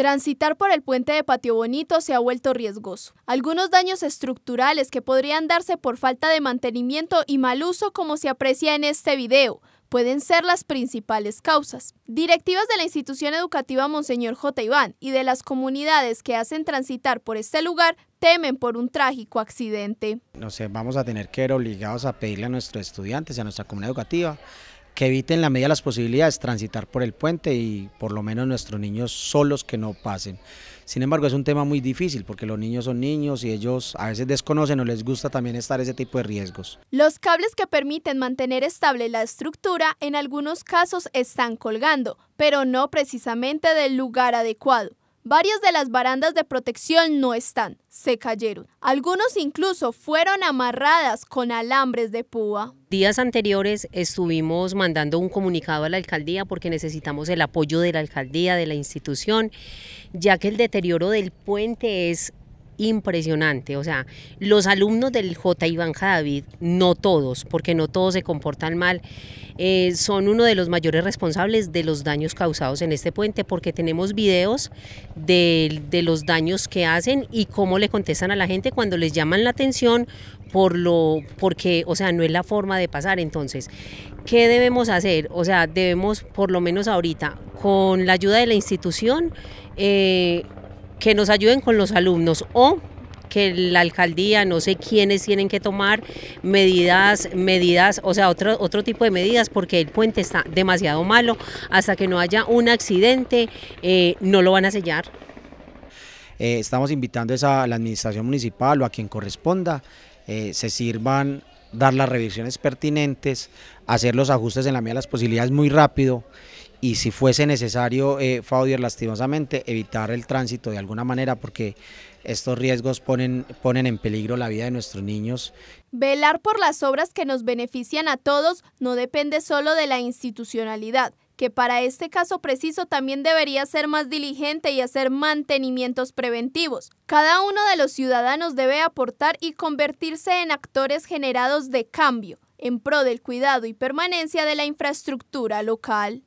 Transitar por el puente de Patio Bonito se ha vuelto riesgoso. Algunos daños estructurales que podrían darse por falta de mantenimiento y mal uso como se aprecia en este video, pueden ser las principales causas. Directivas de la institución educativa Monseñor J. Iván y de las comunidades que hacen transitar por este lugar temen por un trágico accidente. No sé, vamos a tener que ver obligados a pedirle a nuestros estudiantes, a nuestra comunidad educativa, que eviten la medida las posibilidades transitar por el puente y por lo menos nuestros niños solos que no pasen. Sin embargo, es un tema muy difícil porque los niños son niños y ellos a veces desconocen o les gusta también estar ese tipo de riesgos. Los cables que permiten mantener estable la estructura en algunos casos están colgando, pero no precisamente del lugar adecuado. Varias de las barandas de protección no están, se cayeron. Algunos incluso fueron amarradas con alambres de púa. Días anteriores estuvimos mandando un comunicado a la alcaldía porque necesitamos el apoyo de la alcaldía, de la institución, ya que el deterioro del puente es impresionante. O sea, los alumnos del J. Iván David, no todos, porque no todos se comportan mal, eh, son uno de los mayores responsables de los daños causados en este puente, porque tenemos videos de, los daños que hacen y cómo le contestan a la gente cuando les llaman la atención por lo porque o sea no es la forma de pasar entonces qué debemos hacer o sea debemos por lo menos ahorita con la ayuda de la institución eh, que nos ayuden con los alumnos o que la alcaldía, no sé quiénes tienen que tomar medidas, medidas, o sea, otro, otro tipo de medidas, porque el puente está demasiado malo. Hasta que no haya un accidente, eh, no lo van a sellar. Eh, estamos invitando a la administración municipal o a quien corresponda, eh, se sirvan dar las revisiones pertinentes, hacer los ajustes en la medida de las posibilidades muy rápido y si fuese necesario, eh, Faudier, lastimosamente, evitar el tránsito de alguna manera porque estos riesgos ponen, ponen en peligro la vida de nuestros niños. Velar por las obras que nos benefician a todos no depende solo de la institucionalidad, que para este caso preciso también debería ser más diligente y hacer mantenimientos preventivos. Cada uno de los ciudadanos debe aportar y convertirse en actores generados de cambio en pro del cuidado y permanencia de la infraestructura local.